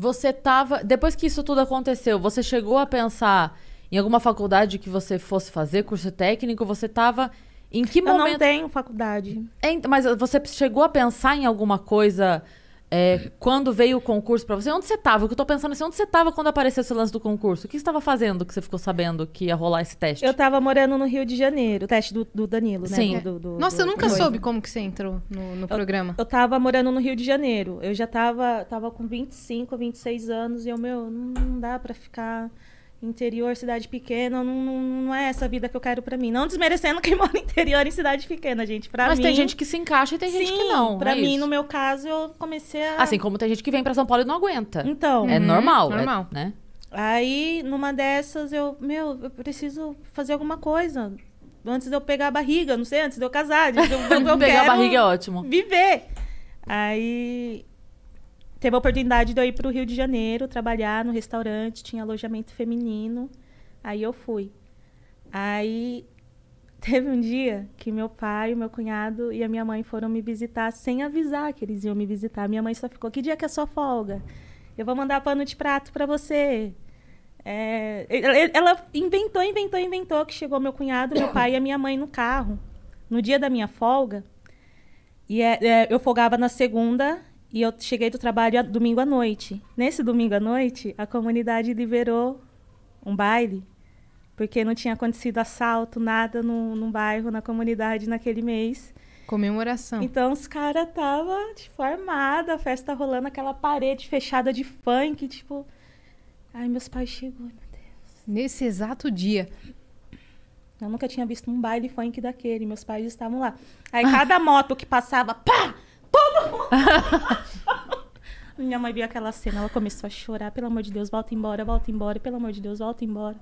Você tava. Depois que isso tudo aconteceu, você chegou a pensar em alguma faculdade que você fosse fazer, curso técnico? Você tava. Em que momento. Eu não tenho faculdade. mas você chegou a pensar em alguma coisa é, quando veio o concurso para você, onde você tava? O que eu tô pensando assim, onde você tava quando apareceu esse lance do concurso? O que você tava fazendo que você ficou sabendo que ia rolar esse teste? Eu tava morando no Rio de Janeiro, o teste do, do Danilo, né? Sim. Do, do, Nossa, eu nunca soube como que você entrou no, no eu, programa. Eu tava morando no Rio de Janeiro. Eu já tava, tava com 25, 26 anos e eu, meu, não dá para ficar interior, cidade pequena, não, não, não é essa vida que eu quero para mim. Não desmerecendo quem mora no interior em cidade pequena, gente. Pra Mas mim, tem gente que se encaixa e tem sim, gente que não. Pra é mim, isso. no meu caso, eu comecei a. Assim como tem gente que vem para São Paulo e não aguenta. Então. É normal. Uhum. Normal. É, né? Aí, numa dessas, eu, meu, eu preciso fazer alguma coisa. Antes de eu pegar a barriga, não sei, antes de eu casar. De eu, eu, pegar a barriga é ótimo. Viver. Aí teve a oportunidade de eu ir para o Rio de Janeiro trabalhar no restaurante, tinha alojamento feminino. Aí eu fui. Aí teve um dia que meu pai, meu cunhado e a minha mãe foram me visitar sem avisar que eles iam me visitar. Minha mãe só ficou: "Que dia que é sua folga? Eu vou mandar pano de prato para você." É, ela inventou, inventou, inventou que chegou meu cunhado, meu pai e a minha mãe no carro no dia da minha folga. E é, é, eu folgava na segunda e eu cheguei do trabalho domingo à noite. Nesse domingo à noite, a comunidade liberou um baile, porque não tinha acontecido assalto, nada no, no bairro, na comunidade naquele mês. Comemoração. Então os caras tava tipo, armada, a festa rolando, aquela parede fechada de funk, tipo. Ai, meus pais chegou, meu Deus. Nesse exato dia. Eu nunca tinha visto um baile funk daquele, meus pais estavam lá. Aí ah. cada moto que passava, pá! Minha mãe viu aquela cena, ela começou a chorar, pelo amor de Deus, volta embora, volta embora, pelo amor de Deus, volta embora.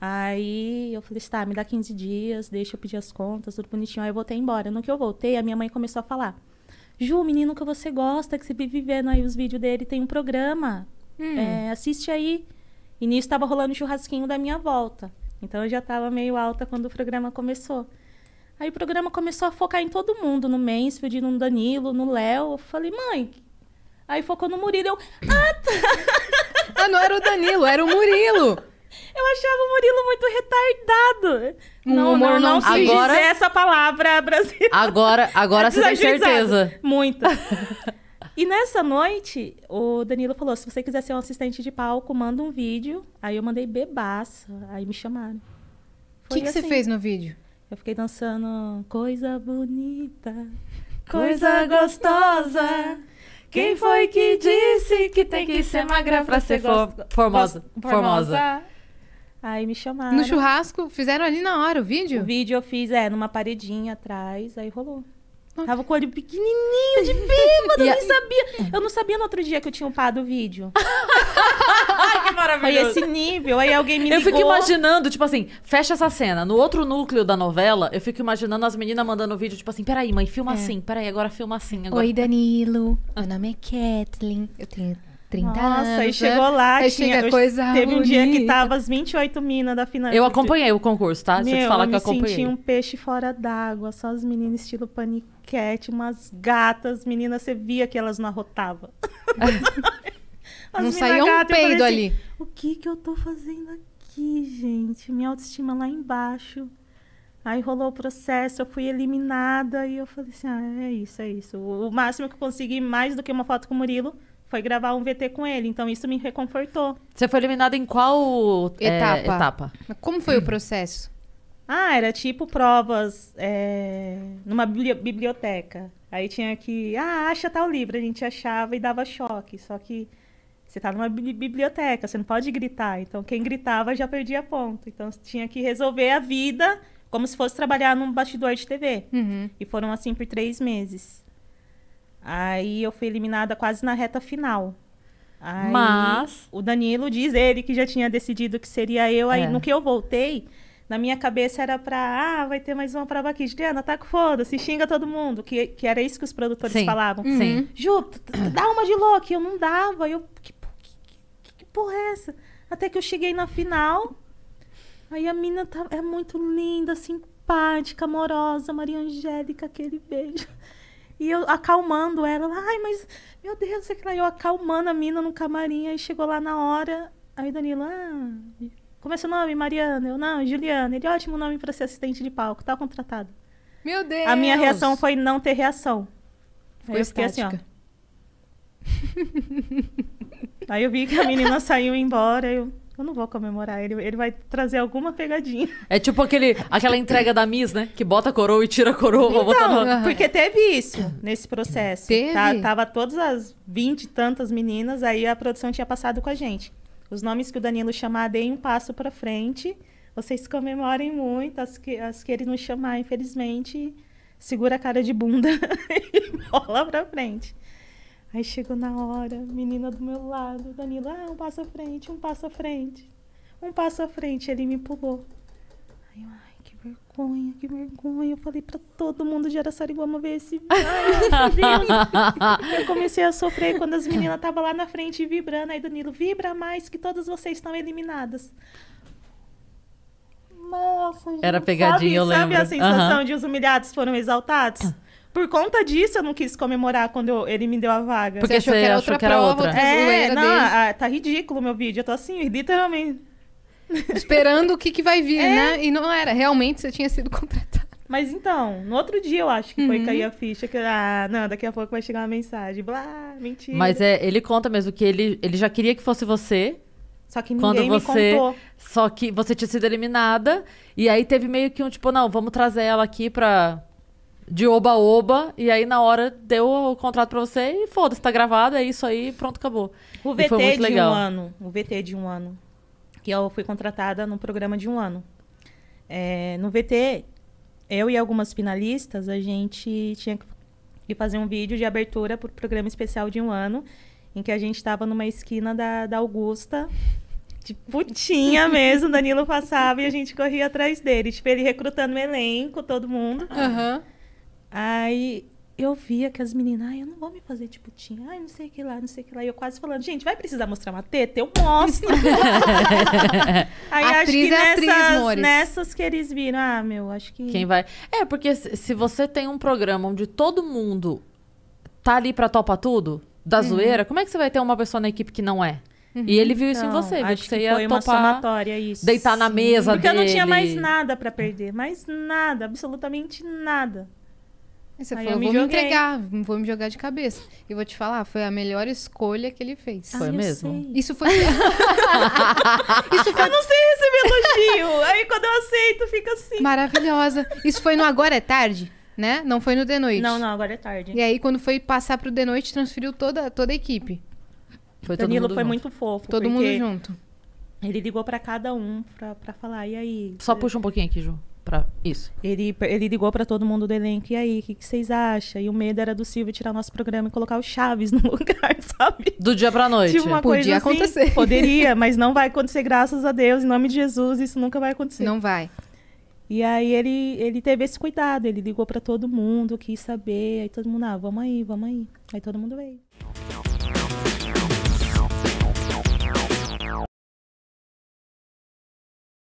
Aí eu falei, tá, me dá 15 dias, deixa eu pedir as contas, tudo bonitinho. Aí eu voltei embora. No que eu voltei, a minha mãe começou a falar. Ju, o menino que você gosta, que você vive vendo aí os vídeos dele, tem um programa. Hum. É, assiste aí. E nisso estava rolando o churrasquinho da minha volta. Então eu já estava meio alta quando o programa começou. Aí o programa começou a focar em todo mundo, no Mansfield, no Danilo, no Léo. Eu falei, mãe. Aí focou no Murilo. Eu, ah, tá. ah, não era o Danilo, era o Murilo. Eu achava o Murilo muito retardado. Um não, humor não, não, não se agora... dizer essa palavra brasileira. Agora, agora é você tem certeza. Muito. e nessa noite, o Danilo falou: se você quiser ser um assistente de palco, manda um vídeo. Aí eu mandei bebaça. Aí me chamaram. O que, que assim. você fez no vídeo? Eu fiquei dançando coisa bonita, coisa gostosa. Quem foi que disse que tem que ser magra pra ser for, formosa? Formosa. Aí me chamaram. No churrasco? Fizeram ali na hora o vídeo? O vídeo eu fiz, é, numa paredinha atrás, aí rolou. Okay. Tava com o olho pequenininho de bêbado, eu não sabia. Eu não sabia no outro dia que eu tinha upado o vídeo. maravilhoso. Aí esse nível, aí alguém me ligou. Eu fico imaginando, tipo assim, fecha essa cena. No outro núcleo da novela, eu fico imaginando as meninas mandando vídeo, tipo assim, peraí, mãe, filma é. assim, peraí, agora filma assim. Agora... Oi, Danilo, meu nome é Kathleen, eu tenho 30 Nossa, anos. aí chegou né? lá, aí tinha, chega coisa teve bonita. um dia que tava as 28 minas da final. Eu acompanhei o concurso, tá? Deixa eu te falar eu que eu acompanhei. Tinha um peixe fora d'água, só as meninas estilo paniquete, umas gatas, meninas, você via que elas não arrotavam. não saiu um peido assim, ali. o que que eu tô fazendo aqui, gente? Minha autoestima lá embaixo. Aí rolou o processo, eu fui eliminada e eu falei assim: ah, é isso, é isso. O máximo que eu consegui, mais do que uma foto com o Murilo, foi gravar um VT com ele. Então isso me reconfortou. Você foi eliminada em qual etapa? É, etapa? Como foi hum. o processo? Ah, era tipo provas é, numa biblioteca. Aí tinha que, ah, acha tal livro. A gente achava e dava choque. Só que você está numa biblioteca, você não pode gritar. Então, quem gritava já perdia ponto. Então, tinha que resolver a vida como se fosse trabalhar num bastidor de TV. Uhum. E foram assim por três meses. Aí eu fui eliminada quase na reta final. Aí, Mas. O Danilo diz ele que já tinha decidido que seria eu. Aí, é. no que eu voltei, na minha cabeça era pra. Ah, vai ter mais uma prova aqui. Juliana, tá com foda-se, xinga todo mundo. Que, que era isso que os produtores Sim. falavam. Sim. Ju, dá uma de louco, Eu não dava. Eu, que porra é essa? Até que eu cheguei na final. Aí a mina tá, é muito linda, simpática, amorosa, Maria Angélica, aquele beijo. E eu acalmando ela, ai, mas, meu Deus, sei lá, eu acalmando a mina no camarim, aí chegou lá na hora, aí Danilo, ah, como é seu nome, Mariana? Eu, não, Juliana, ele é ótimo nome para ser assistente de palco, tá contratado. Meu Deus! A minha reação foi não ter reação. Foi aí eu fiquei assim, ó. Aí eu vi que a menina saiu embora, eu eu não vou comemorar, ele, ele vai trazer alguma pegadinha. É tipo aquele, aquela entrega da Miss, né? Que bota a coroa e tira a coroa. Então, no... porque teve isso nesse processo. Teve? Tá, tava todas as 20 e tantas meninas, aí a produção tinha passado com a gente. Os nomes que o Danilo chamar, deem um passo para frente. Vocês comemorem muito, as que, as que ele não chamar, infelizmente, segura a cara de bunda e bola pra frente. Aí chegou na hora, menina do meu lado, Danilo, ah, um passo à frente, um passo à frente, um passo à frente. Ele me pulou. Aí eu, ai, que vergonha, que vergonha. Eu falei pra todo mundo de Araçariguama ver esse. Ai, eu comecei a sofrer quando as meninas estavam lá na frente vibrando. Aí Danilo, vibra mais que todas vocês estão eliminadas. Nossa, gente. Era pegadinha, sabe, eu lembro. Sabe a sensação uhum. de os humilhados foram exaltados? Por conta disso, eu não quis comemorar quando eu, ele me deu a vaga. Porque achou que era outra que era prova, outra. É, não, a, ah, tá ridículo meu vídeo. Eu tô assim, literalmente... Esperando o que, que vai vir, é. né? E não era. Realmente, você tinha sido contratada. Mas então, no outro dia eu acho que uhum. foi cair a ficha que ah, não, daqui a pouco vai chegar uma mensagem, blá, mentira. Mas é, ele conta mesmo que ele, ele já queria que fosse você. Só que ninguém você, me contou. Só que você tinha sido eliminada e aí teve meio que um tipo, não, vamos trazer ela aqui pra de oba-oba, e aí na hora deu o contrato pra você e foda-se, tá gravado, é isso aí, pronto, acabou. O VT de legal. um ano, o VT de um ano, que eu fui contratada num programa de um ano. É, no VT, eu e algumas finalistas, a gente tinha que fazer um vídeo de abertura pro programa especial de um ano, em que a gente tava numa esquina da, da Augusta, tipo tinha mesmo, Danilo passava e a gente corria atrás dele. Tipo, ele recrutando o elenco, todo mundo. Uhum. Aí eu via que as meninas, ai, eu não vou me fazer tipo tinha, ai, não sei o que lá, não sei o que lá. E eu quase falando, gente, vai precisar mostrar uma teta? Eu mostro. Aí atriz acho que é nessas, atriz, nessas que eles viram, ah, meu, acho que. Quem vai. É, porque se você tem um programa onde todo mundo tá ali pra topa tudo, da uhum. zoeira, como é que você vai ter uma pessoa na equipe que não é? Uhum. E ele viu isso em então, você, viu que você ia foi topar, uma somatória isso. deitar na mesa Porque dele. eu não tinha mais nada para perder, mais nada, absolutamente nada você falou, eu vou me entregar, vou me jogar de cabeça. E vou te falar, foi a melhor escolha que ele fez. Foi mesmo? Sei. Isso foi... Isso foi... Eu não sei receber elogio. Aí quando eu aceito, fica assim. Maravilhosa. Isso foi no Agora é Tarde? Né? Não foi no The Noite. Não, não, agora é tarde. E aí, quando foi passar pro The Noite, transferiu toda, toda a equipe. Foi Danilo foi junto. muito fofo. Todo mundo junto. Ele ligou para cada um para falar, e aí? Só puxa um pouquinho aqui, Ju. Pra... isso. Ele, ele ligou para todo mundo do elenco, e aí, o que, que, vocês acham? E o medo era do Silvio tirar nosso programa e colocar o Chaves no lugar, sabe? Do dia pra noite. Tipo uma Podia assim, acontecer. Poderia, mas não vai acontecer, graças a Deus, em nome de Jesus, isso nunca vai acontecer. Não vai. E aí ele, ele teve esse cuidado, ele ligou para todo mundo, quis saber, aí todo mundo, ah, vamos aí, vamos aí. Aí todo mundo veio.